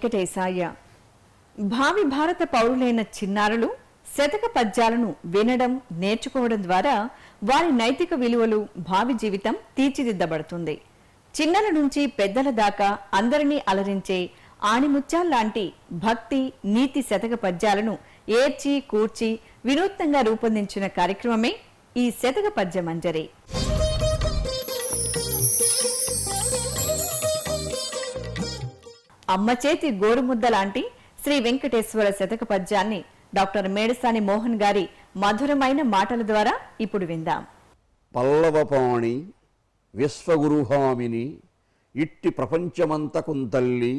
వెంకటేశాయ భావి భారత పౌరులైన చిన్నారులు శతక పద్యాలను వినడం నేర్చుకోవడం ద్వారా వారి నైతిక విలువలు భావి జీవితం తీర్చిదిద్దబడుతుంది చిన్నల నుంచి పెద్దల దాకా అందరినీ అలరించే ఆణిముత్యాల్లాంటి భక్తి నీతి శతక పద్యాలను ఏర్చి కూర్చి వినూత్నంగా రూపొందించిన కార్యక్రమమే ఈ శతక పద్యమంజరి అమ్మ చేతి గోరుముద్ద లాంటి శ్రీ వెంకటేశ్వర శతక పద్యాన్ని డాక్టర్ మేడసాని మోహన్ గారి మధురమైన మాటల ద్వారా ఇప్పుడు విందాం పల్లవపాణి విశ్వగురుహామిని ఇట్టి తల్లి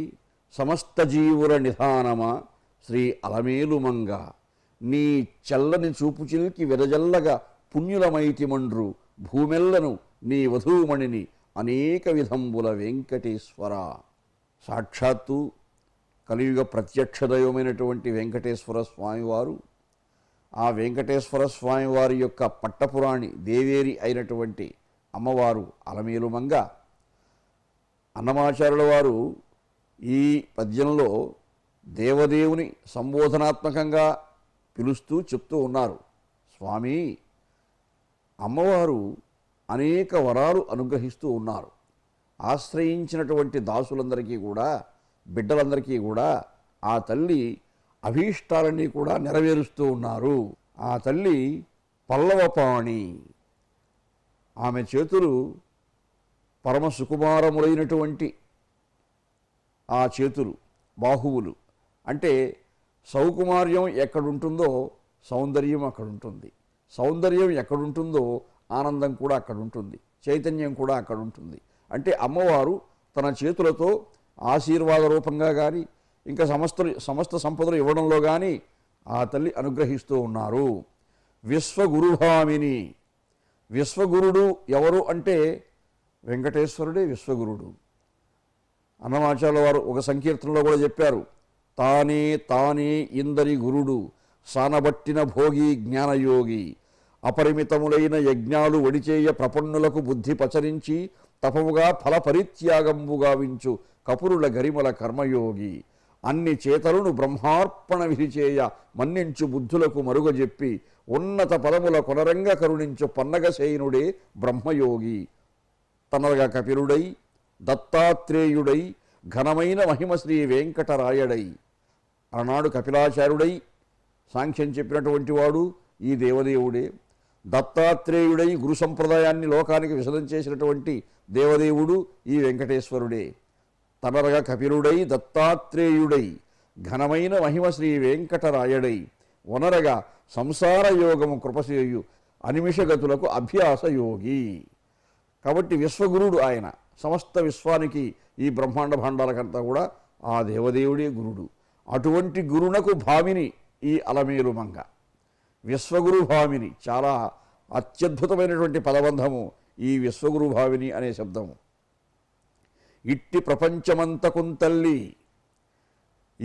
సమస్త జీవుల నిధానమ శ్రీ అలమేలుమంగ నీ చల్లని చూపుచిల్కి విరజల్లగా పుణ్యులమైతి పుణ్యులమైతిమండ్రు భూమెల్లను నీ వధూమణిని అనేక విధంబుల వెంకటేశ్వర సాక్షాత్తు కలియుగ ప్రత్యక్ష దైవమైనటువంటి వెంకటేశ్వర స్వామివారు ఆ వెంకటేశ్వర స్వామివారి యొక్క పట్టపురాణి దేవేరి అయినటువంటి అమ్మవారు అలమేలుమంగ అన్నమాచార్యుల వారు ఈ పద్యంలో దేవదేవుని సంబోధనాత్మకంగా పిలుస్తూ చెప్తూ ఉన్నారు స్వామి అమ్మవారు అనేక వరాలు అనుగ్రహిస్తూ ఉన్నారు ఆశ్రయించినటువంటి దాసులందరికీ కూడా బిడ్డలందరికీ కూడా ఆ తల్లి అభీష్టాలన్నీ కూడా నెరవేరుస్తూ ఉన్నారు ఆ తల్లి పల్లవపాణి ఆమె చేతులు పరమ సుకుమారములైనటువంటి ఆ చేతులు బాహువులు అంటే సౌకుమార్యం ఎక్కడుంటుందో సౌందర్యం అక్కడుంటుంది సౌందర్యం ఎక్కడుంటుందో ఆనందం కూడా అక్కడుంటుంది చైతన్యం కూడా అక్కడుంటుంది అంటే అమ్మవారు తన చేతులతో ఆశీర్వాద రూపంగా కానీ ఇంకా సమస్త సమస్త సంపదలు ఇవ్వడంలో కానీ ఆ తల్లి అనుగ్రహిస్తూ ఉన్నారు విశ్వగురుభామిని విశ్వగురుడు ఎవరు అంటే వెంకటేశ్వరుడే విశ్వగురుడు అన్నమాచార్య వారు ఒక సంకీర్తనలో కూడా చెప్పారు తానే తానే ఇందరి గురుడు సానబట్టిన భోగి జ్ఞానయోగి అపరిమితములైన యజ్ఞాలు ఒడిచేయ ప్రపన్నులకు బుద్ధి పచరించి తపముగా ఫలపరిత్యాగంబుగా వించు కపురుల గరిమల కర్మయోగి అన్ని చేతలను బ్రహ్మార్పణ విరిచేయ మన్నించు బుద్ధులకు మరుగజెప్పి ఉన్నత పదముల కొనరంగ కరుణించు పన్నగశయనుడే బ్రహ్మయోగి తనగా కపిరుడై దత్తాత్రేయుడై ఘనమైన మహిమ శ్రీ వెంకటరాయడై ఆనాడు కపిలాచార్యుడై సాంఖ్యం చెప్పినటువంటి వాడు ఈ దేవదేవుడే దత్తాత్రేయుడై గురు సంప్రదాయాన్ని లోకానికి విశదం చేసినటువంటి దేవదేవుడు ఈ వెంకటేశ్వరుడే తనరగ కపిలుడై దత్తాత్రేయుడై ఘనమైన మహిమ శ్రీ వెంకటరాయుడై వనరగా సంసార యోగము కృపసేయు అనిమిషగతులకు అభ్యాస యోగి కాబట్టి విశ్వగురుడు ఆయన సమస్త విశ్వానికి ఈ బ్రహ్మాండ భాండాలకంతా కూడా ఆ దేవదేవుడే గురుడు అటువంటి గురునకు భావిని ఈ అలమేలు మంగ విశ్వగురు భావిని చాలా అత్యద్భుతమైనటువంటి పదబంధము ఈ విశ్వగురు భావిని అనే శబ్దము ఇట్టి ప్రపంచమంత తల్లి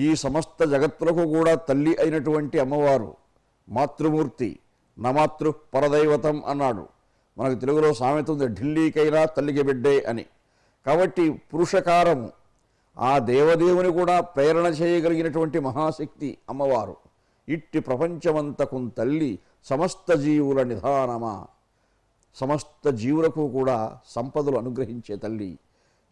ఈ సమస్త జగత్తులకు కూడా తల్లి అయినటువంటి అమ్మవారు మాతృమూర్తి నమాతృ పరదైవతం అన్నాడు మనకు తెలుగులో సామెత ఉంది ఢిల్లీకైనా తల్లికి బిడ్డే అని కాబట్టి పురుషకారము ఆ దేవదేవుని కూడా ప్రేరణ చేయగలిగినటువంటి మహాశక్తి అమ్మవారు ఇట్టి ప్రపంచమంతకు తల్లి సమస్త జీవుల నిధానమా సమస్త జీవులకు కూడా సంపదలు అనుగ్రహించే తల్లి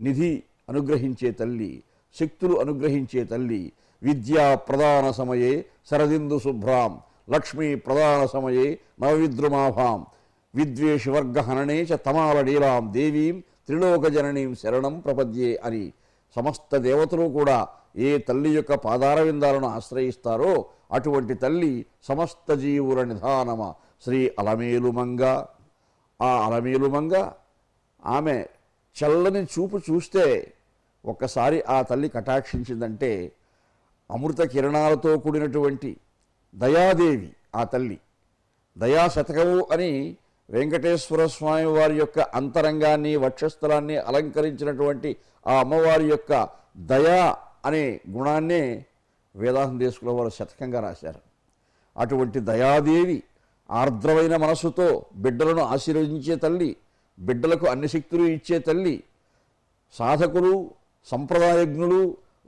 నిధి అనుగ్రహించే తల్లి శక్తులు అనుగ్రహించే తల్లి విద్యా ప్రధాన సమయే శరదిందు శుభ్రాం లక్ష్మీ ప్రధాన సమయే నవవిద్రుమాభాం విద్వేషవర్గ హననే చ తమాల నీలాం దేవీం త్రిలోకజననీం శరణం ప్రపద్యే అని సమస్త దేవతలు కూడా ఏ తల్లి యొక్క పాదారవిందాలను ఆశ్రయిస్తారో అటువంటి తల్లి సమస్త జీవుల నిధానమ శ్రీ అలమేలుమంగ ఆ అలమేలుమంగ ఆమె చల్లని చూపు చూస్తే ఒక్కసారి ఆ తల్లి కటాక్షించిందంటే అమృత కిరణాలతో కూడినటువంటి దయాదేవి ఆ తల్లి దయా శతకవు అని వెంకటేశ్వర స్వామి వారి యొక్క అంతరంగాన్ని వక్షస్థలాన్ని అలంకరించినటువంటి ఆ అమ్మవారి యొక్క దయా అనే గుణాన్నే వేదాంత దేశంలో వారు శతకంగా రాశారు అటువంటి దయాదేవి ఆర్ద్రమైన మనస్సుతో బిడ్డలను ఆశీర్వదించే తల్లి బిడ్డలకు అన్ని శక్తులు ఇచ్చే తల్లి సాధకులు సంప్రదాయజ్ఞులు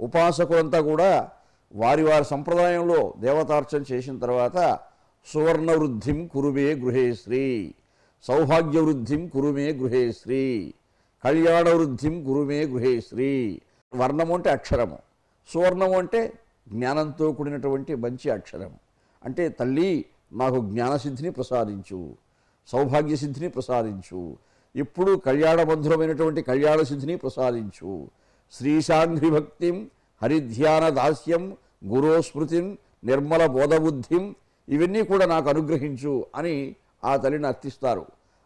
ఉపాసకులంతా కూడా వారి వారి సంప్రదాయంలో దేవతార్చన చేసిన తర్వాత సువర్ణ వృద్ధిం కురుమే గృహేశ్రీ సౌభాగ్య వృద్ధిం కురుమే గృహేశ్రీ కళ్యాణ వృద్ధిం కురుమే గృహేశ్రీ వర్ణము అంటే అక్షరము సువర్ణం అంటే జ్ఞానంతో కూడినటువంటి మంచి అక్షరం అంటే తల్లి నాకు జ్ఞానసిద్ధిని ప్రసాదించు సౌభాగ్య సిద్ధిని ప్రసాదించు ఇప్పుడు కళ్యాణ మధురమైనటువంటి కళ్యాణ సిద్ధిని ప్రసాదించు శ్రీశాంఘ్రి భక్తిం హరిధ్యాన దాస్యం గురోస్మృతిం నిర్మల బోధబుద్ధిం ఇవన్నీ కూడా నాకు అనుగ్రహించు అని ఆ తల్లిని అర్థిస్తారు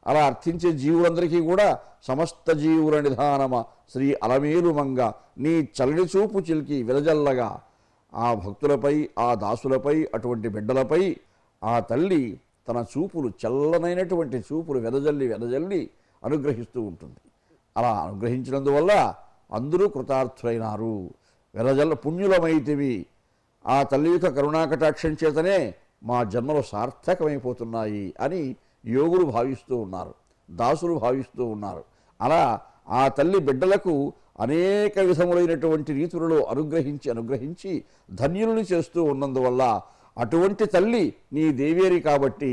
అలా అర్థించే జీవులందరికీ కూడా సమస్త జీవుల నిధానమ శ్రీ అలమేలుమంగ నీ చల్లని చూపు చిలికి విలజల్లగా ఆ భక్తులపై ఆ దాసులపై అటువంటి బిడ్డలపై ఆ తల్లి తన చూపులు చల్లనైనటువంటి చూపులు వెదజల్లి వెదజల్లి అనుగ్రహిస్తూ ఉంటుంది అలా అనుగ్రహించినందువల్ల అందరూ కృతార్థులైనారు వెదజల్ల పుణ్యులమైతివి ఆ తల్లి యొక్క కరుణాకటాక్షం చేతనే మా జన్మలు సార్థకమైపోతున్నాయి అని యోగులు భావిస్తూ ఉన్నారు దాసులు భావిస్తూ ఉన్నారు అలా ఆ తల్లి బిడ్డలకు అనేక విధములైనటువంటి రీతులలో అనుగ్రహించి అనుగ్రహించి ధన్యులను చేస్తూ ఉన్నందువల్ల అటువంటి తల్లి నీ దేవేరి కాబట్టి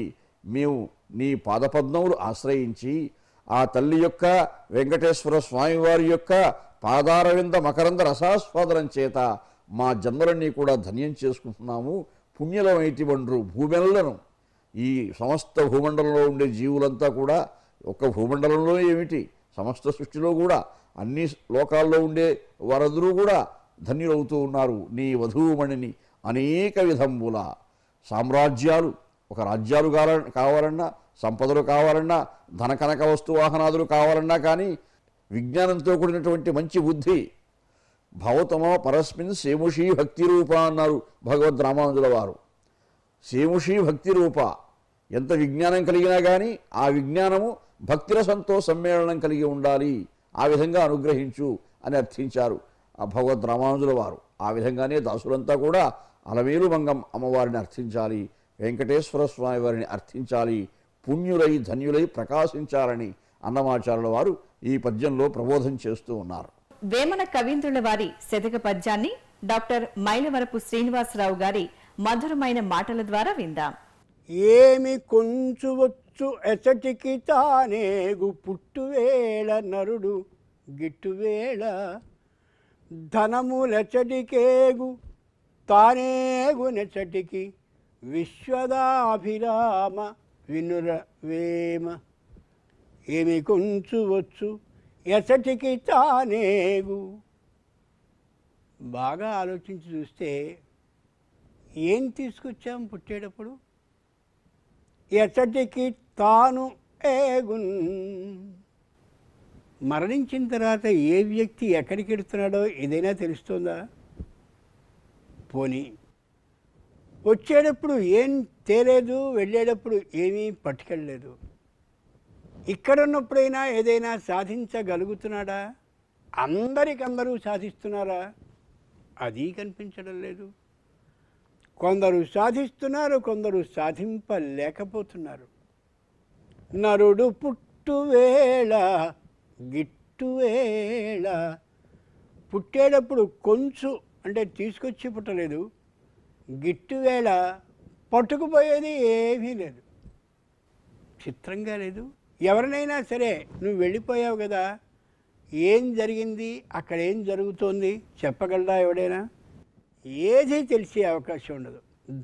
మేము నీ పాదపద్మములు ఆశ్రయించి ఆ తల్లి యొక్క వెంకటేశ్వర స్వామివారి యొక్క పాదారవింద మకరంద రసాస్వాదనం చేత మా జన్మలన్నీ కూడా ధన్యం చేసుకుంటున్నాము పుణ్యలమైటి వండ్రు భూమెలను ఈ సమస్త భూమండలంలో ఉండే జీవులంతా కూడా ఒక భూమండలంలో ఏమిటి సమస్త సృష్టిలో కూడా అన్ని లోకాల్లో ఉండే వారందరూ కూడా ధన్యులవుతూ ఉన్నారు నీ వధూమణిని అనేక విధంబుల సామ్రాజ్యాలు ఒక రాజ్యాలు కావాలన్నా సంపదలు కావాలన్నా ధన కనక వాహనాదులు కావాలన్నా కానీ విజ్ఞానంతో కూడినటువంటి మంచి బుద్ధి భవతమ పరస్మిన్ సేముషీ భక్తి రూప అన్నారు భగవద్ రామానుజుల వారు సేముషీ భక్తి రూప ఎంత విజ్ఞానం కలిగినా కానీ ఆ విజ్ఞానము భక్తిరసంతో సమ్మేళనం కలిగి ఉండాలి ఆ విధంగా అనుగ్రహించు అని అర్థించారు ఆ భగవద్ రామానుజుల వారు ఆ విధంగానే దాసులంతా కూడా అలమేలు మంగం అమ్మవారిని అర్థించాలి వెంకటేశ్వర స్వామి వారిని అర్థించాలి పుణ్యులై ధన్యులై ప్రకాశించాలని అన్నమాచారుల వారు ఈ పద్యంలో ప్రబోధం చేస్తూ ఉన్నారు వేమన కవీంద్రుల వారి శతక పద్యాన్ని డాక్టర్ మైలవరపు శ్రీనివాసరావు గారి మధురమైన మాటల ద్వారా విందాం ఏమి కొంచువచ్చు ఎసటికి తానేగు పుట్టువేళ నరుడు గిట్టువేళ ధనములెచటికేగు తానేగునెచటికి విశ్వదాభిరామ వినుర వేమ ఏమి కొంచువచ్చు ఎసటికి తానేగు బాగా ఆలోచించి చూస్తే ఏం తీసుకొచ్చాం పుట్టేటప్పుడు ఎచ్చటికి తాను ఏగున్ మరణించిన తర్వాత ఏ వ్యక్తి ఎక్కడికి వెళుతున్నాడో ఏదైనా తెలుస్తుందా పోనీ వచ్చేటప్పుడు ఏం తేలేదు వెళ్ళేటప్పుడు ఏమీ పట్టుకెళ్ళలేదు ఇక్కడ ఉన్నప్పుడైనా ఏదైనా సాధించగలుగుతున్నాడా అందరికందరూ సాధిస్తున్నారా అది కనిపించడం లేదు కొందరు సాధిస్తున్నారు కొందరు సాధింపలేకపోతున్నారు నరుడు పుట్టువేళ గిట్టువేళ పుట్టేటప్పుడు కొంచు అంటే తీసుకొచ్చి పుట్టలేదు గిట్టువేళ పట్టుకుపోయేది ఏమీ లేదు చిత్రంగా లేదు ఎవరినైనా సరే నువ్వు వెళ్ళిపోయావు కదా ఏం జరిగింది అక్కడ ఏం జరుగుతోంది చెప్పగలరా ఎవడైనా ఏది తెలిసే అవకాశం ఉండదు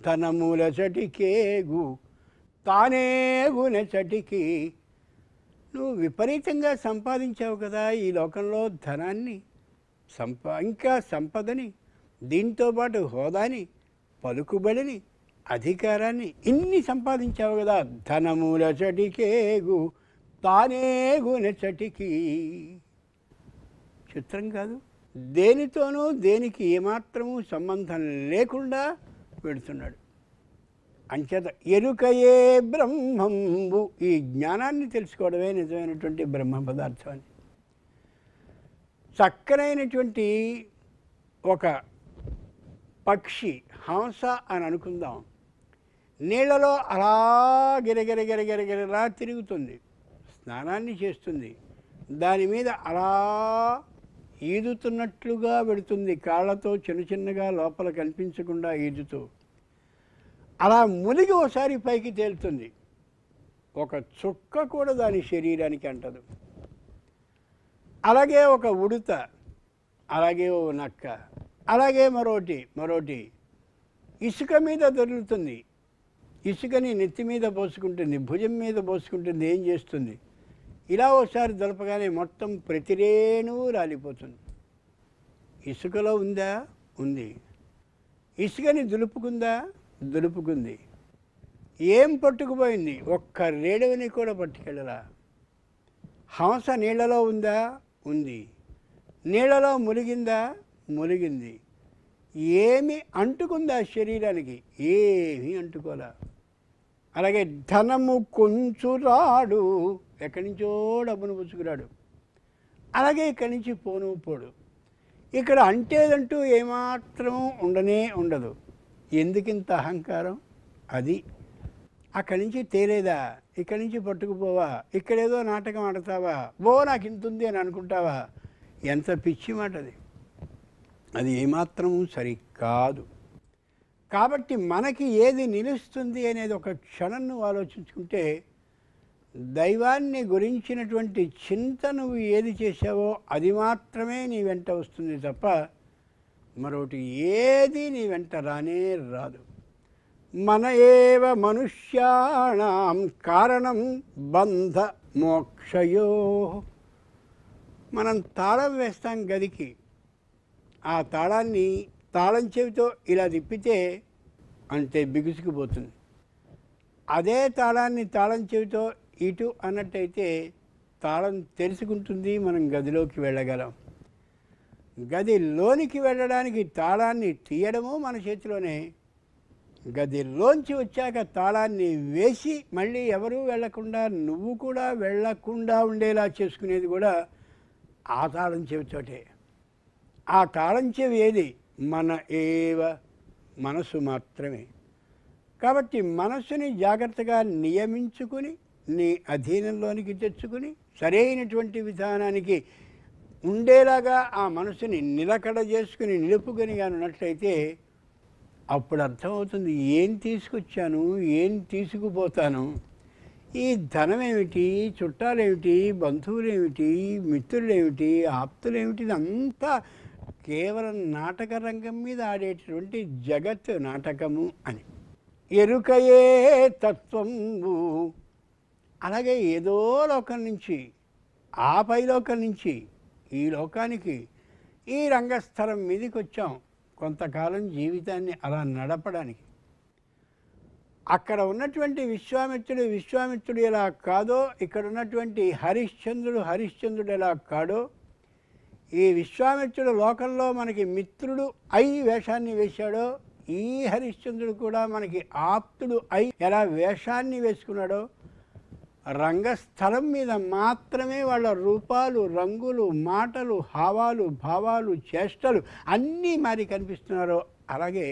ధనముల చటికేగు తానే గుణ చటికి నువ్వు విపరీతంగా సంపాదించావు కదా ఈ లోకంలో ధనాన్ని సంపా ఇంకా సంపదని దీంతో పాటు హోదాని పలుకుబడిని అధికారాన్ని ఇన్ని సంపాదించావు కదా ధనముల చటికేగు తానే గుణ చటికి చిత్రం కాదు దేనితోనూ దేనికి ఏమాత్రము సంబంధం లేకుండా పెడుతున్నాడు అంచేత ఎరుకయే బ్రహ్మంబు ఈ జ్ఞానాన్ని తెలుసుకోవడమే నిజమైనటువంటి బ్రహ్మ పదార్థం అని చక్కనైనటువంటి ఒక పక్షి హంస అని అనుకుందాం నీళ్ళలో అలా గిరగిరగిరగిరగిరలా తిరుగుతుంది స్నానాన్ని చేస్తుంది దాని మీద అలా ఈదుతున్నట్లుగా వెడుతుంది కాళ్ళతో చిన్న చిన్నగా లోపల కనిపించకుండా ఈదుతూ అలా మునిగి ఒకసారి పైకి తేలుతుంది ఒక చుక్క కూడా దాని శరీరానికి అంటదు అలాగే ఒక ఉడత అలాగే ఓ నక్క అలాగే మరోటి మరోటి ఇసుక మీద దొరుకుతుంది ఇసుకని నెత్తి మీద పోసుకుంటుంది భుజం మీద పోసుకుంటుంది ఏం చేస్తుంది ఇలా ఒకసారి దలపగానే మొత్తం ప్రతిరేణువు రాలిపోతుంది ఇసుకలో ఉందా ఉంది ఇసుకని దులుపుకుందా దులుపుకుంది ఏం పట్టుకుపోయింది ఒక్క రేడవని కూడా పట్టుకెళ్ళరా హంస నీళ్ళలో ఉందా ఉంది నీళ్ళలో మునిగిందా మునిగింది ఏమి అంటుకుందా శరీరానికి ఏమీ అంటుకోలే అలాగే ధనము కొంచురాడు ఎక్కడి నుంచో డబ్బును పుచ్చుకురాడు అలాగే ఇక్కడి నుంచి పోను పోడు ఇక్కడ అంటేదంటూ ఏమాత్రం ఉండనే ఉండదు ఎందుకింత అహంకారం అది అక్కడి నుంచి తేలేదా ఇక్కడి నుంచి పట్టుకుపోవా ఇక్కడేదో నాటకం ఆడతావా ఓ నాకు ఇంత ఉంది అని అనుకుంటావా ఎంత పిచ్చి మాట అది అది ఏమాత్రం సరికాదు కాబట్టి మనకి ఏది నిలుస్తుంది అనేది ఒక క్షణం నువ్వు ఆలోచించుకుంటే దైవాన్ని గురించినటువంటి చింత నువ్వు ఏది చేసావో అది మాత్రమే నీ వెంట వస్తుంది తప్ప మరొకటి ఏది నీ వెంట రానే రాదు మన ఏవ మనుష్యాణం కారణం బంధ మోక్షయో మనం తాళం వేస్తాం గదికి ఆ తాళాన్ని తాళం చెవితో ఇలా తిప్పితే అంతే బిగుసుకుపోతుంది అదే తాళాన్ని తాళం చెవితో ఇటు అన్నట్టయితే తాళం తెలుసుకుంటుంది మనం గదిలోకి వెళ్ళగలం గది లోనికి వెళ్ళడానికి తాళాన్ని తీయడము మన చేతిలోనే గదిలోంచి వచ్చాక తాళాన్ని వేసి మళ్ళీ ఎవరూ వెళ్లకుండా నువ్వు కూడా వెళ్లకుండా ఉండేలా చేసుకునేది కూడా ఆ తాళం చెవితోటే ఆ తాళం చెవి ఏది మన ఏవ మనసు మాత్రమే కాబట్టి మనస్సుని జాగ్రత్తగా నియమించుకుని నీ అధీనంలోనికి తెచ్చుకుని సరైనటువంటి విధానానికి ఉండేలాగా ఆ మనసుని నిలకడ చేసుకుని నిలుపుకొని ఉన్నట్లయితే అప్పుడు అర్థమవుతుంది ఏం తీసుకొచ్చాను ఏం తీసుకుపోతాను ఈ ధనం ఏమిటి చుట్టాలేమిటి బంధువులేమిటి మిత్రులేమిటి ఆప్తులేమిటి ఇదంతా కేవలం నాటక రంగం మీద ఆడేటటువంటి జగత్ నాటకము అని ఎరుకయే తత్వము అలాగే ఏదో లోకం నుంచి ఆ పై లోకం నుంచి ఈ లోకానికి ఈ రంగస్థలం మీదకి వచ్చాం కొంతకాలం జీవితాన్ని అలా నడపడానికి అక్కడ ఉన్నటువంటి విశ్వామిత్రుడు విశ్వామిత్రుడు ఎలా కాదో ఇక్కడ ఉన్నటువంటి హరిశ్చంద్రుడు హరిశ్చంద్రుడు ఎలా కాడో ఈ విశ్వామిత్రుడు లోకంలో మనకి మిత్రుడు ఐ వేషాన్ని వేశాడో ఈ హరిశ్చంద్రుడు కూడా మనకి ఆప్తుడు అయి ఎలా వేషాన్ని వేసుకున్నాడో రంగస్థలం మీద మాత్రమే వాళ్ళ రూపాలు రంగులు మాటలు హావాలు భావాలు చేష్టలు అన్నీ మారి కనిపిస్తున్నారు అలాగే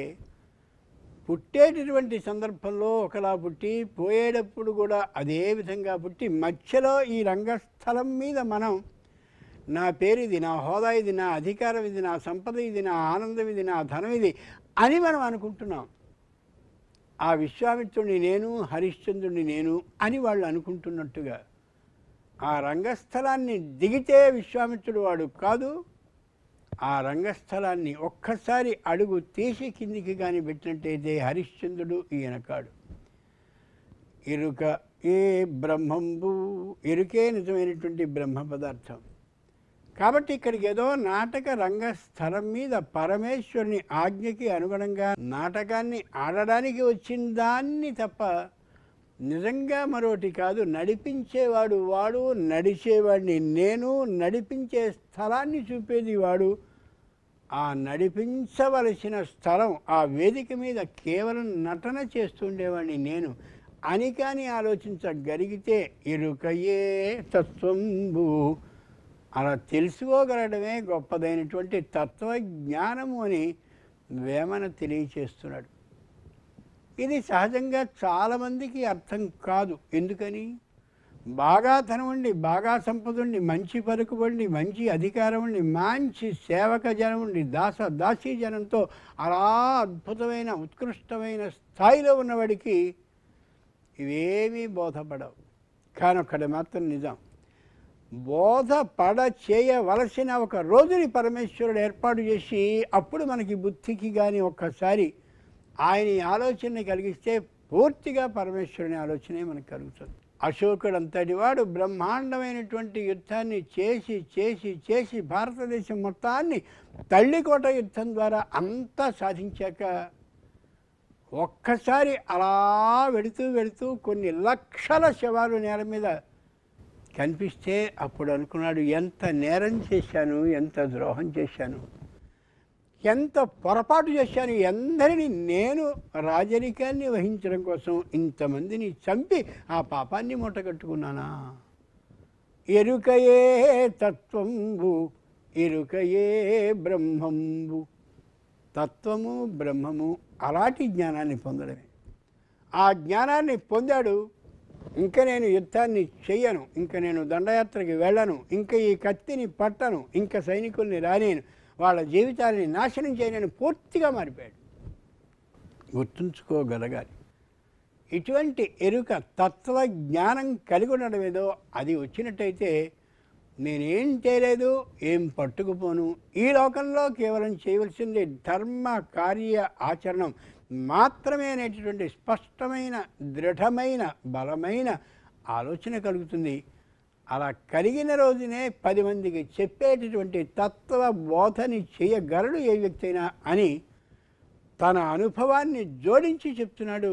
పుట్టేటటువంటి సందర్భంలో ఒకలా పుట్టి పోయేటప్పుడు కూడా అదే విధంగా పుట్టి మధ్యలో ఈ రంగస్థలం మీద మనం నా పేరు ఇది నా హోదా ఇది నా అధికారం ఇది నా సంపద ఇది నా ఆనందం ఇది నా ధనం ఇది అని మనం అనుకుంటున్నాం ఆ విశ్వామిత్రుడిని నేను హరిశ్చంద్రుడిని నేను అని వాళ్ళు అనుకుంటున్నట్టుగా ఆ రంగస్థలాన్ని దిగితే విశ్వామిత్రుడు వాడు కాదు ఆ రంగస్థలాన్ని ఒక్కసారి అడుగు తీసి కిందికి కానీ పెట్టినట్టయితే హరిశ్చంద్రుడు ఈయన కాడు ఇరుక ఏ బ్రహ్మంబు ఇరుకే నిజమైనటువంటి బ్రహ్మ పదార్థం కాబట్టి ఇక్కడికి ఏదో నాటక రంగస్థలం మీద పరమేశ్వరుని ఆజ్ఞకి అనుగుణంగా నాటకాన్ని ఆడడానికి వచ్చిన దాన్ని తప్ప నిజంగా మరోటి కాదు నడిపించేవాడు వాడు నడిచేవాడిని నేను నడిపించే స్థలాన్ని చూపేది వాడు ఆ నడిపించవలసిన స్థలం ఆ వేదిక మీద కేవలం నటన చేస్తుండేవాడిని నేను అని కానీ ఆలోచించగలిగితే ఇరుకయే తత్వంబు అలా తెలుసుకోగలడమే గొప్పదైనటువంటి తత్వజ్ఞానము అని వేమన తెలియచేస్తున్నాడు ఇది సహజంగా చాలామందికి అర్థం కాదు ఎందుకని బాగా ఉండి బాగా సంపదండి మంచి పలుకుబండి మంచి అధికారం ఉండి మంచి సేవక జనం ఉండి దాస దాసీ జనంతో అలా అద్భుతమైన ఉత్కృష్టమైన స్థాయిలో ఉన్నవాడికి ఇవేమీ బోధపడవు కానీ ఒక్కడ మాత్రం నిజం బోధపడ చేయవలసిన ఒక రోజుని పరమేశ్వరుడు ఏర్పాటు చేసి అప్పుడు మనకి బుద్ధికి కానీ ఒక్కసారి ఆయన ఆలోచనని కలిగిస్తే పూర్తిగా పరమేశ్వరుని ఆలోచనే మనకు కలుగుతుంది అశోకుడు అంతటి వాడు బ్రహ్మాండమైనటువంటి యుద్ధాన్ని చేసి చేసి చేసి భారతదేశం మొత్తాన్ని తల్లికోట యుద్ధం ద్వారా అంతా సాధించాక ఒక్కసారి అలా వెళుతూ వెళుతూ కొన్ని లక్షల శవాలు నేల మీద కనిపిస్తే అప్పుడు అనుకున్నాడు ఎంత నేరం చేశాను ఎంత ద్రోహం చేశాను ఎంత పొరపాటు చేశాను ఎందరిని నేను రాజరికాన్ని వహించడం కోసం ఇంతమందిని చంపి ఆ పాపాన్ని మూటగట్టుకున్నానా ఎరుకయే తత్వంబు ఎరుకయే బ్రహ్మంబు తత్వము బ్రహ్మము అలాంటి జ్ఞానాన్ని పొందడమే ఆ జ్ఞానాన్ని పొందాడు ఇంకా నేను యుద్ధాన్ని చెయ్యను ఇంకా నేను దండయాత్రకి వెళ్ళను ఇంకా ఈ కత్తిని పట్టను ఇంకా సైనికుల్ని రానేను వాళ్ళ జీవితాలని నాశనం చేయను పూర్తిగా మారిపోయాడు గుర్తుంచుకోగలగాలి ఇటువంటి ఎరుక తత్వజ్ఞానం కలిగి ఉండడం ఏదో అది వచ్చినట్టయితే నేనేం చేయలేదు ఏం పట్టుకుపోను ఈ లోకంలో కేవలం చేయవలసింది ధర్మ కార్య ఆచరణం మాత్రమే అనేటటువంటి స్పష్టమైన దృఢమైన బలమైన ఆలోచన కలుగుతుంది అలా కలిగిన రోజునే పది మందికి చెప్పేటటువంటి తత్వ బోధని చేయగలడు ఏ వ్యక్తి అయినా అని తన అనుభవాన్ని జోడించి చెప్తున్నాడు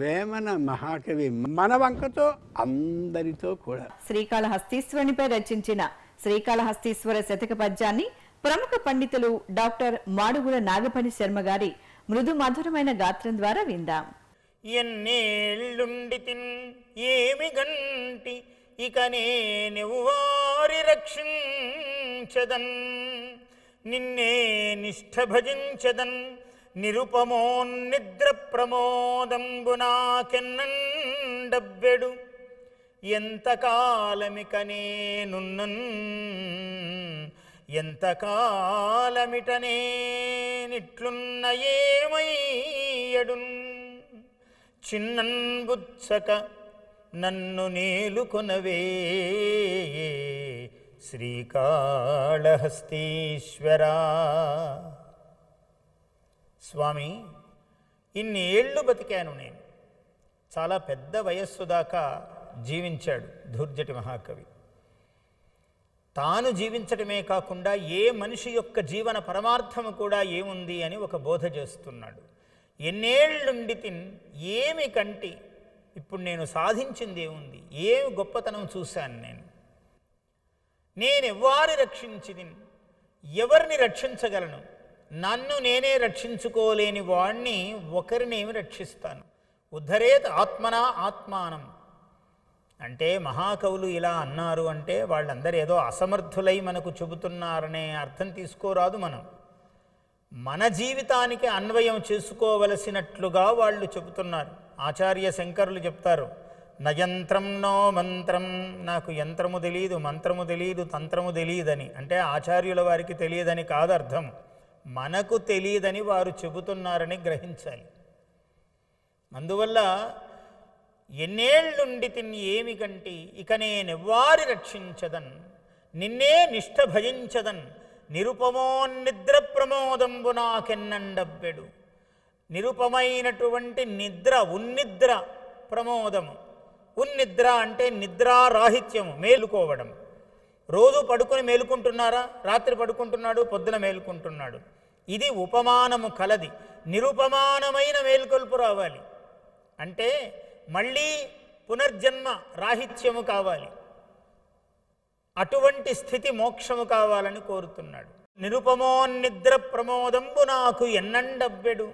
వేమన మహాకవి మన వంకతో అందరితో కూడా శ్రీకాళహస్తీశ్వరునిపై రచించిన శ్రీకాళహస్తీశ్వర శతక పద్యాన్ని ప్రముఖ పండితులు డాక్టర్ మాడుగుల నాగపణి శర్మ గారి మృదు మధురమైన గాత్రం ద్వారా విందాం ఎన్నేళ్ళుండి తిన్ ఏమి గంటి ఇక నేను వారి రక్షించదన్ నిన్నే నిష్ఠ భజించదన్ నిరుపమోన్నిద్ర ప్రమోదంబునాకెన్నండబ్బెడు ఎంతకాలమిక నేనున్నన్ ఎంతకాలమిట నిట్లున్న ఏమయ్యడు చిన్నన్ నన్ను నేలుకొనవే శ్రీకాళహస్తీశ్వరా స్వామి ఇన్ని ఏళ్ళు బతికాను నేను చాలా పెద్ద వయస్సు దాకా జీవించాడు ధూర్జటి మహాకవి తాను జీవించడమే కాకుండా ఏ మనిషి యొక్క జీవన పరమార్థము కూడా ఏముంది అని ఒక బోధ చేస్తున్నాడు ఎన్నేళ్ళుండి తిన్ ఏమి కంటి ఇప్పుడు నేను సాధించింది ఏముంది ఏమి గొప్పతనం చూశాను నేను నేను రక్షించిదిన్ ఎవరిని రక్షించగలను నన్ను నేనే రక్షించుకోలేని వాణ్ణి ఒకరినేమి రక్షిస్తాను ఉద్ధరేత్ ఆత్మనా ఆత్మానం అంటే మహాకవులు ఇలా అన్నారు అంటే వాళ్ళందరూ ఏదో అసమర్థులై మనకు చెబుతున్నారనే అర్థం తీసుకోరాదు మనం మన జీవితానికి అన్వయం చేసుకోవలసినట్లుగా వాళ్ళు చెబుతున్నారు ఆచార్య శంకరులు చెప్తారు నయంత్రం నో మంత్రం నాకు యంత్రము తెలియదు మంత్రము తెలియదు తంత్రము తెలియదని అంటే ఆచార్యుల వారికి తెలియదని కాదు అర్థం మనకు తెలియదని వారు చెబుతున్నారని గ్రహించాలి అందువల్ల ఎన్నేళ్ళుండి తిని ఏమి కంటి ఇక నేనెవ్వారి రక్షించదన్ నిన్నే నిష్ట భజించదన్ నిరుపమో నిద్ర ప్రమోదంబు నాకెన్నండబ్బెడు నిరుపమైనటువంటి నిద్ర ఉన్నిద్ర ప్రమోదము ఉన్నిద్ర అంటే నిద్రారాహిత్యము మేలుకోవడం రోజు పడుకొని మేలుకుంటున్నారా రాత్రి పడుకుంటున్నాడు పొద్దున మేలుకుంటున్నాడు ఇది ఉపమానము కలది నిరుపమానమైన మేల్కొల్పు రావాలి అంటే మళ్ళీ పునర్జన్మ రాహిత్యము కావాలి అటువంటి స్థితి మోక్షము కావాలని కోరుతున్నాడు నిరుపమోన్నిద్ర ప్రమోదంబు నాకు ఎన్నండబ్బెడు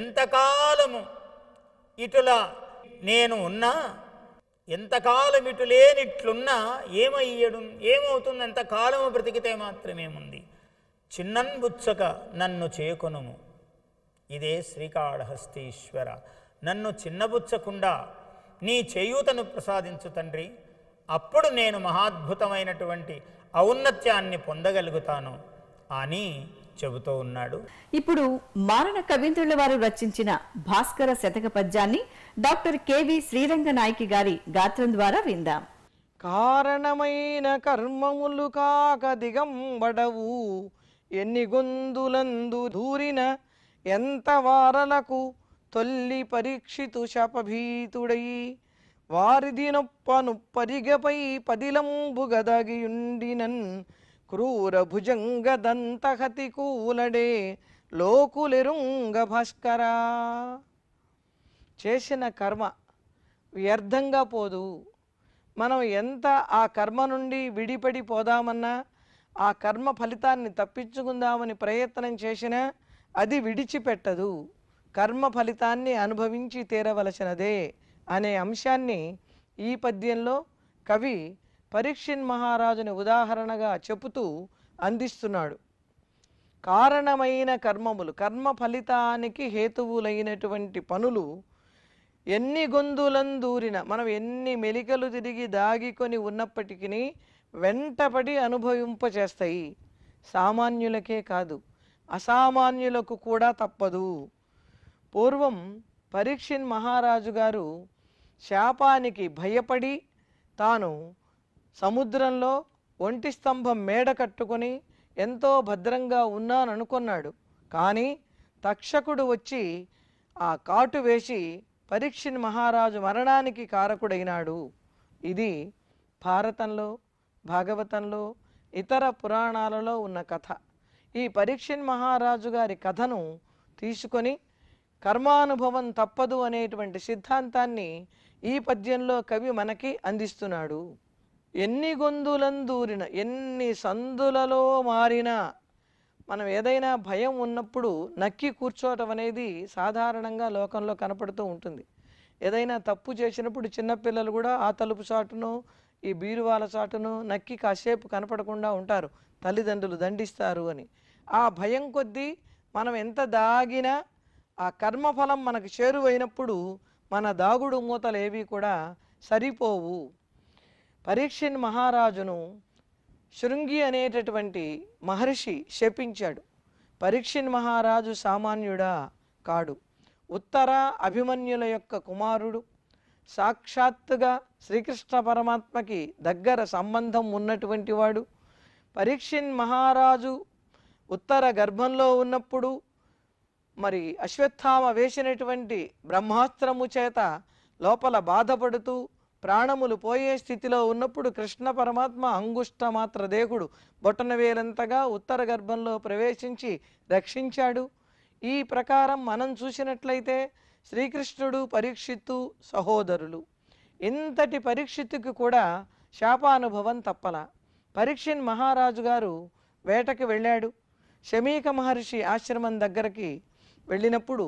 ఎంతకాలము ఇటులా నేను ఉన్నా ఎంతకాలం ఇటు లేనిట్లున్నా ఏమయ్యడు ఏమవుతుంది ఎంతకాలము బ్రతికితే మాత్రమేముంది చిన్నన్బుచ్చక నన్ను చేకొనుము ఇదే శ్రీకాళహస్తీశ్వర నన్ను చిన్నబుచ్చకుండా నీ చేయూతను ప్రసాదించు తండ్రి అప్పుడు నేను మహాద్భుతమైనటువంటి ఔన్నత్యాన్ని పొందగలుగుతాను అని చెబుతూ ఉన్నాడు ఇప్పుడు మారణ కవీంద్రుల వారు రచించిన భాస్కర శతక పద్యాన్ని డాక్టర్ కెవి శ్రీరంగనాయకి గారి గాత్రం ద్వారా విందాం కారణమైన కర్మములు కాక దిగంబడవు ఎన్ని గొందులందు దూరిన ఎంత వారలకు తొల్లి పరీక్షితు శపభీతుడై వారిది నొప్పను పరిగపై పదిలంబుగదగియుండినన్ క్రూర భుజంగ దంతహతి కూలడే లోకులెరుంగ భాస్కరా చేసిన కర్మ వ్యర్థంగా పోదు మనం ఎంత ఆ కర్మ నుండి విడిపడి పోదామన్నా ఆ కర్మ ఫలితాన్ని తప్పించుకుందామని ప్రయత్నం చేసినా అది విడిచిపెట్టదు కర్మ ఫలితాన్ని అనుభవించి తీరవలసినదే అనే అంశాన్ని ఈ పద్యంలో కవి పరీక్షిన్ మహారాజుని ఉదాహరణగా చెబుతూ అందిస్తున్నాడు కారణమైన కర్మములు కర్మ ఫలితానికి హేతువులైనటువంటి పనులు ఎన్ని గొంతులందూరిన మనం ఎన్ని మెలికలు తిరిగి దాగికొని ఉన్నప్పటికీ వెంటపడి అనుభవింపచేస్తాయి సామాన్యులకే కాదు అసామాన్యులకు కూడా తప్పదు పూర్వం పరీక్షిన్ మహారాజు గారు శాపానికి భయపడి తాను సముద్రంలో ఒంటి స్తంభం మేడ కట్టుకుని ఎంతో భద్రంగా ఉన్నాననుకున్నాడు కానీ తక్షకుడు వచ్చి ఆ కాటు వేసి పరీక్షిన్ మహారాజు మరణానికి కారకుడైనాడు ఇది భారతంలో భాగవతంలో ఇతర పురాణాలలో ఉన్న కథ ఈ పరీక్షన్ మహారాజు గారి కథను తీసుకొని కర్మానుభవం తప్పదు అనేటువంటి సిద్ధాంతాన్ని ఈ పద్యంలో కవి మనకి అందిస్తున్నాడు ఎన్ని గొందులందూరిన ఎన్ని సందులలో మారినా మనం ఏదైనా భయం ఉన్నప్పుడు నక్కి కూర్చోవటం అనేది సాధారణంగా లోకంలో కనపడుతూ ఉంటుంది ఏదైనా తప్పు చేసినప్పుడు చిన్నపిల్లలు కూడా ఆ తలుపు చాటును ఈ బీరువాల చాటును నక్కి కాసేపు కనపడకుండా ఉంటారు తల్లిదండ్రులు దండిస్తారు అని ఆ భయం కొద్దీ మనం ఎంత దాగినా ఆ కర్మఫలం మనకు చేరువైనప్పుడు మన దాగుడు మూతలు ఏవి కూడా సరిపోవు పరీక్షణ్ మహారాజును శృంగి అనేటటువంటి మహర్షి శపించాడు పరీక్షణ్ మహారాజు సామాన్యుడా కాడు ఉత్తర అభిమన్యుల యొక్క కుమారుడు సాక్షాత్తుగా శ్రీకృష్ణ పరమాత్మకి దగ్గర సంబంధం ఉన్నటువంటి వాడు పరీక్షిన్ మహారాజు ఉత్తర గర్భంలో ఉన్నప్పుడు మరి అశ్వత్థామ వేసినటువంటి బ్రహ్మాస్త్రము చేత లోపల బాధపడుతూ ప్రాణములు పోయే స్థితిలో ఉన్నప్పుడు కృష్ణ పరమాత్మ అంగుష్ట మాత్ర దేహుడు వేలంతగా ఉత్తర గర్భంలో ప్రవేశించి రక్షించాడు ఈ ప్రకారం మనం చూసినట్లయితే శ్రీకృష్ణుడు పరీక్షిత్తు సహోదరులు ఇంతటి పరీక్షిత్తుకి కూడా శాపానుభవం తప్పల పరీక్షిన్ మహారాజు గారు వేటకి వెళ్ళాడు శమీక మహర్షి ఆశ్రమం దగ్గరికి వెళ్ళినప్పుడు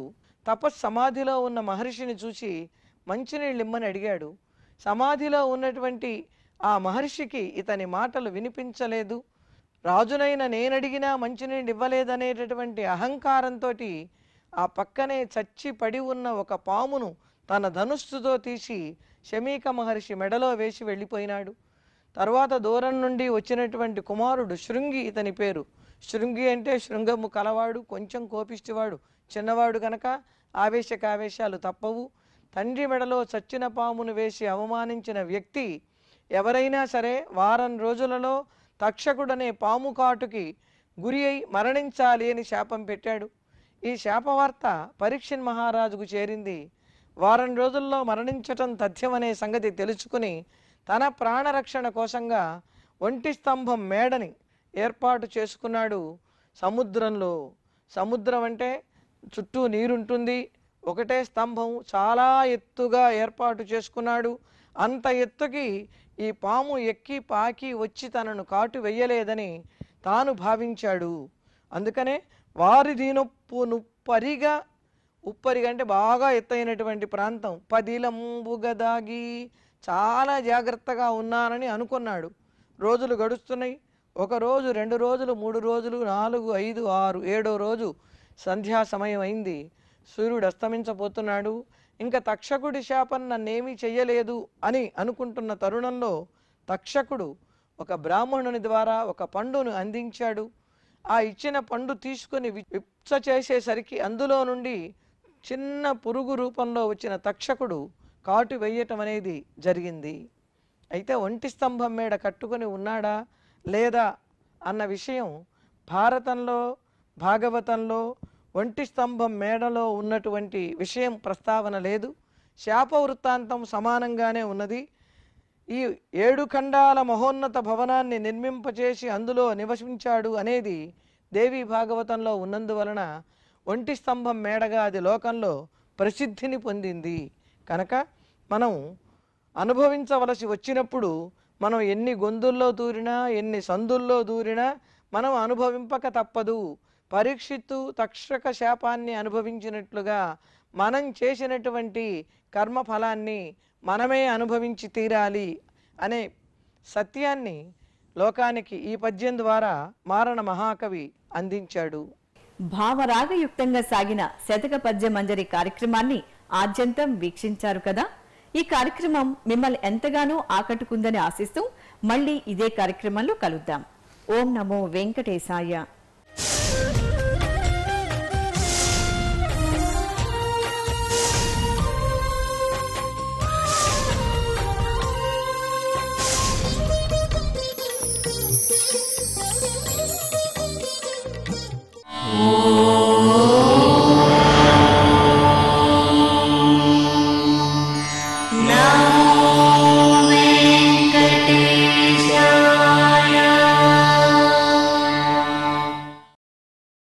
తపస్ సమాధిలో ఉన్న మహర్షిని చూసి మంచినీళ్ళు ఇమ్మని అడిగాడు సమాధిలో ఉన్నటువంటి ఆ మహర్షికి ఇతని మాటలు వినిపించలేదు రాజునైన నేనడిగినా మంచినీళ్ళు ఇవ్వలేదనేటటువంటి అహంకారంతో ఆ పక్కనే చచ్చి పడి ఉన్న ఒక పామును తన ధనుస్సుతో తీసి శమీక మహర్షి మెడలో వేసి వెళ్ళిపోయినాడు తర్వాత దూరం నుండి వచ్చినటువంటి కుమారుడు శృంగి ఇతని పేరు శృంగి అంటే శృంగము కలవాడు కొంచెం కోపిష్టివాడు చిన్నవాడు కనుక ఆవేశకావేశాలు తప్పవు తండ్రి మెడలో చచ్చిన పామును వేసి అవమానించిన వ్యక్తి ఎవరైనా సరే వారం రోజులలో తక్షకుడనే పాము కాటుకి గురి అయి మరణించాలి అని శాపం పెట్టాడు ఈ శాపవార్త పరీక్షన్ మహారాజుకు చేరింది వారం రోజుల్లో మరణించటం తథ్యమనే సంగతి తెలుసుకుని తన ప్రాణరక్షణ కోసంగా ఒంటి స్తంభం మేడని ఏర్పాటు చేసుకున్నాడు సముద్రంలో సముద్రం అంటే చుట్టూ నీరుంటుంది ఒకటే స్తంభం చాలా ఎత్తుగా ఏర్పాటు చేసుకున్నాడు అంత ఎత్తుకి ఈ పాము ఎక్కి పాకి వచ్చి తనను కాటు వెయ్యలేదని తాను భావించాడు అందుకనే వారి దీనొప్పు పరిగా ఉప్పరిగా అంటే బాగా ఎత్తైనటువంటి ప్రాంతం పదిలంబుగా దాగి చాలా జాగ్రత్తగా ఉన్నానని అనుకున్నాడు రోజులు గడుస్తున్నాయి ఒక రోజు రెండు రోజులు మూడు రోజులు నాలుగు ఐదు ఆరు ఏడో రోజు సంధ్యా సమయం అయింది సూర్యుడు అస్తమించబోతున్నాడు ఇంకా తక్షకుడి శాపం నన్నేమీ చెయ్యలేదు అని అనుకుంటున్న తరుణంలో తక్షకుడు ఒక బ్రాహ్మణుని ద్వారా ఒక పండును అందించాడు ఆ ఇచ్చిన పండు తీసుకొని విప్స చేసేసరికి అందులో నుండి చిన్న పురుగు రూపంలో వచ్చిన తక్షకుడు కాటు వేయటం అనేది జరిగింది అయితే ఒంటి స్తంభం మేడ కట్టుకొని ఉన్నాడా లేదా అన్న విషయం భారతంలో భాగవతంలో ఒంటి స్తంభం మేడలో ఉన్నటువంటి విషయం ప్రస్తావన లేదు శాప వృత్తాంతం సమానంగానే ఉన్నది ఈ ఏడు ఖండాల మహోన్నత భవనాన్ని నిర్మింపచేసి అందులో నివసించాడు అనేది దేవి భాగవతంలో ఉన్నందువలన ఒంటి స్తంభం మేడగా అది లోకంలో ప్రసిద్ధిని పొందింది కనుక మనం అనుభవించవలసి వచ్చినప్పుడు మనం ఎన్ని గొంతుల్లో దూరినా ఎన్ని సందుల్లో దూరినా మనం అనుభవింపక తప్పదు పరీక్షిత్తు తక్షక శాపాన్ని అనుభవించినట్లుగా మనం చేసినటువంటి కర్మఫలాన్ని మనమే అనుభవించి తీరాలి అనే సత్యాన్ని లోకానికి ఈ పద్యం ద్వారా మారణ మహాకవి అందించాడు భావరాగయుక్తంగా సాగిన శతక పద్య మంజరి కార్యక్రమాన్ని ఆద్యంతం వీక్షించారు కదా ఈ కార్యక్రమం మిమ్మల్ని ఎంతగానో ఆకట్టుకుందని ఆశిస్తూ మళ్ళీ ఇదే కార్యక్రమంలో కలుద్దాం ఓం నమో వెంకటేశాయ